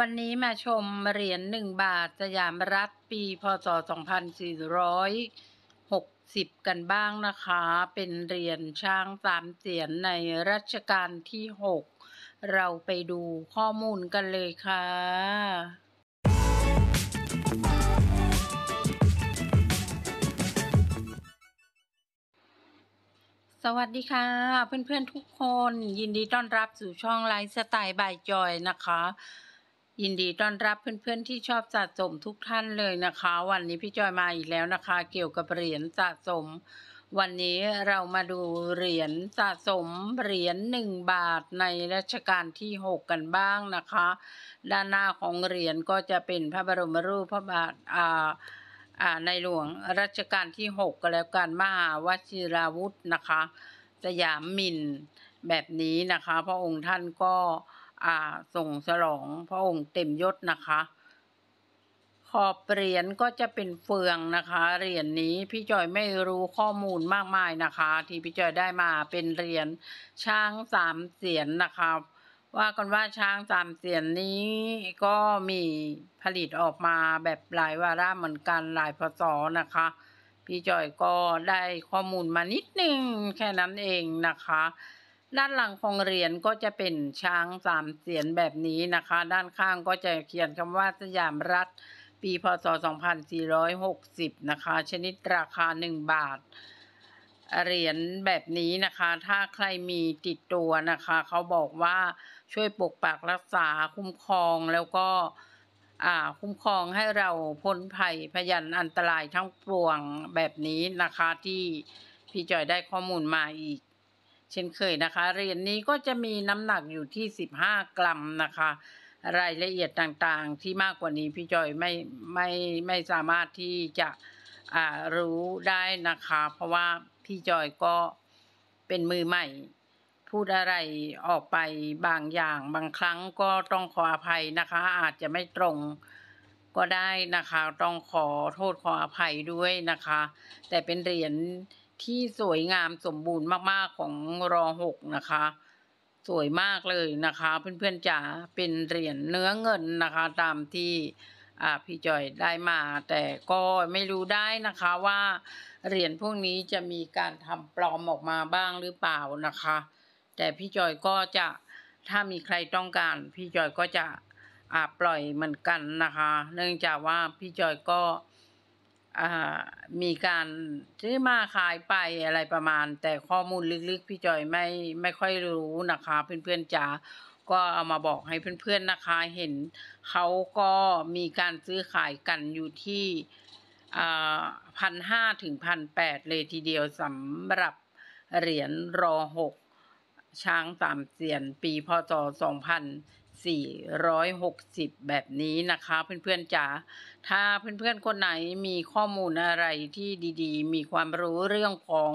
วันนี้มาชมเหรียญหนึ่งบาท สยามรัฐปีพศ 2460 กันบ้างนะคะ เป็นเหรียญช้างสามเสียนในรัชกาลที่ 6 เราไปดูข้อมูลกันเลยค่ะ สวัสดีค่ะเพื่อนๆทุกคนยินดีต้อนรับสู่ช่องไลฟ์สไตล์บายจอยนะคะยินดีต้อนรับเพื่อนๆที่ชอบสะสมทุกท่านเลยนะคะ วันนี้พี่จอยมาอีกแล้วนะคะ เกี่ยวกับเหรียญสะสม วันนี้เรามาดูเหรียญสะสมเหรียญหนึ่งบาทในรัชกาลที่หกกันบ้างนะคะ ด้านหน้าของเหรียญก็จะเป็นพระบรมรูปพระบาทอ่าอ่าในหลวงรัชกาลที่หกก็แล้วกันมหาวชิราวุธนะคะ สยามมินแบบนี้นะคะ พระองค์ท่านก็อ่าส่งฉลองพระองค์เต็มยศนะคะ ขอบเหรียญก็จะเป็นเฟืองนะคะเหรียญนนี้พี่จอยไม่รู้ข้อมูลมากมายนะคะ ที่พี่จอยได้มาเป็นเหรียญช้างสามเสียนนะคะว่ากันว่าช้างสามเสียนนี้ก็มีผลิตออกมาแบบหลายวาระเหมือนกันหลายพศนะคะ พี่จอยก็ได้ข้อมูลมานิดนึงแค่นั้นเองนะคะด้านหลังของเหรียญก็จะเป็นช้างสามเสียนแบบนี้นะคะ ด้านข้างก็จะเขียนคำว่าสยามรัฐปีพศ 2460นะคะ ชนิดราคา1บาท เหรียญแบบนี้นะคะ ถ้าใครมีติดตัวนะคะ เขาบอกว่าช่วยปกปักรักษาคุ้มครองแล้วก็คุ้มครองให้เราพ้นภัยพยันอันตรายทั้งปวงแบบนี้นะคะที่พี่จอยได้ข้อมูลมาอีกเช่นเคยนะคะเหรียญนนี้ก็จะมีน้ำหนักอยู่ที่ 15กรัมนะคะ รายละเอียดต่างๆที่มากกว่านี้พี่จอยไม่ไม่ไม่สามารถที่จะรู้ได้นะคะ เพราะว่าพี่จอยก็เป็นมือใหม่ พูดอะไรออกไปบางอย่าง บางครั้งก็ต้อง ขออภัยนะคะ อาจจะไม่ตรงก็ได้นะคะ ต้องขอโทษขออภัยด้วยนะคะ แต่เป็นเหรียญที่สวยงามสมบูรณ์มาก ๆของรอหกนะคะ สวยมากเลยนะคะ เพื่อนๆจ๋าเป็นเหรียญเนื้อเงินนะคะ ตามที่พี่จอยได้มา แต่ก็ไม่รู้ได้นะคะว่าเหรียญพวกนี้จะมีการทำปลอมออกมาบ้างหรือเปล่านะคะ แต่พี่จอยก็จะถ้ามีใครต้องการ พี่จอยก็จะปล่อยเหมือนกันนะคะ เนื่องจากว่าพี่จอยก็มีการซื้อมาขายไปอะไรประมาณ แต่ข้อมูลลึกๆ พี่จอยไม่ไม่ค่อยรู้นะคะ เพื่อนๆจ๋าก็เอามาบอกให้เพื่อนๆนะคะ เห็นเขาก็มีการซื้อขายกันอยู่ที่พันห้าถึงพันแปดเลยทีเดียวสำหรับเหรียญรอหกช้างสามเสียน ปีพศสองพัน460 แบบนี้นะคะ เพื่อนๆจ๋าถ้า เพื่อน ๆคนไหนมีข้อมูลอะไรที่ดีๆ มีความรู้เรื่องของ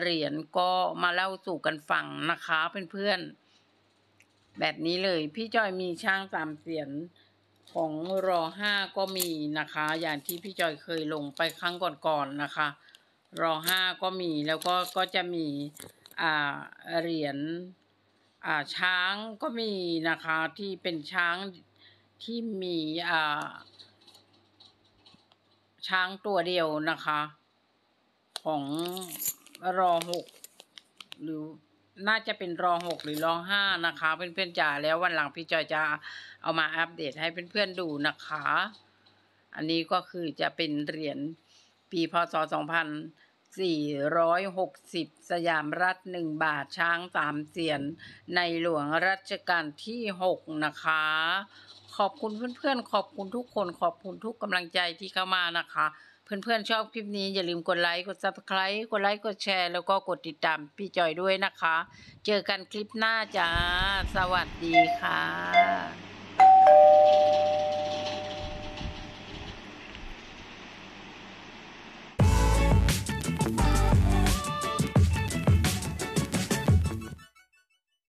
เหรียญก็มาเล่าสู่กันฟังนะคะ เพื่อนๆแบบนี้เลย พี่จอยมีช่างสามเสียนของรอห้าก็มีนะคะ อย่างที่พี่จอยเคยลงไปครั้งก่อนๆนะคะรอห้าก็มีแล้วก็ก็จะมีอ่าเหรียญอ่าช้างก็มีนะคะที่เป็นช้างที่มีอ่าช้างตัวเดียวนะคะ ของรอหกหรือน่าจะเป็นรองหกหรือรองห้านะคะเพื่อนๆจ๋าแล้ววันหลังพี่จอยจะเอามาอัปเดตให้เพื่อนๆดูนะคะ อันนี้ก็คือจะเป็นเหรียญปีพศสองพัน460 สยามรัฐหนึ่งบาทช้างสามเสียน ในหลวงรัชกาลที่ 6 นะคะ ขอบคุณเพื่อนๆ ขอบคุณทุกคนขอบคุณทุกกำลังใจที่เข้ามานะคะ เพื่อนๆชอบคลิปนี้อย่าลืมกดไลค์กดซับสไคร b ์กดไลค์กดแชร์ แล้วก็กดติดตามพี่จอยด้วยนะคะ เจอกันคลิปหน้าจ้า สวัสดีค่ะ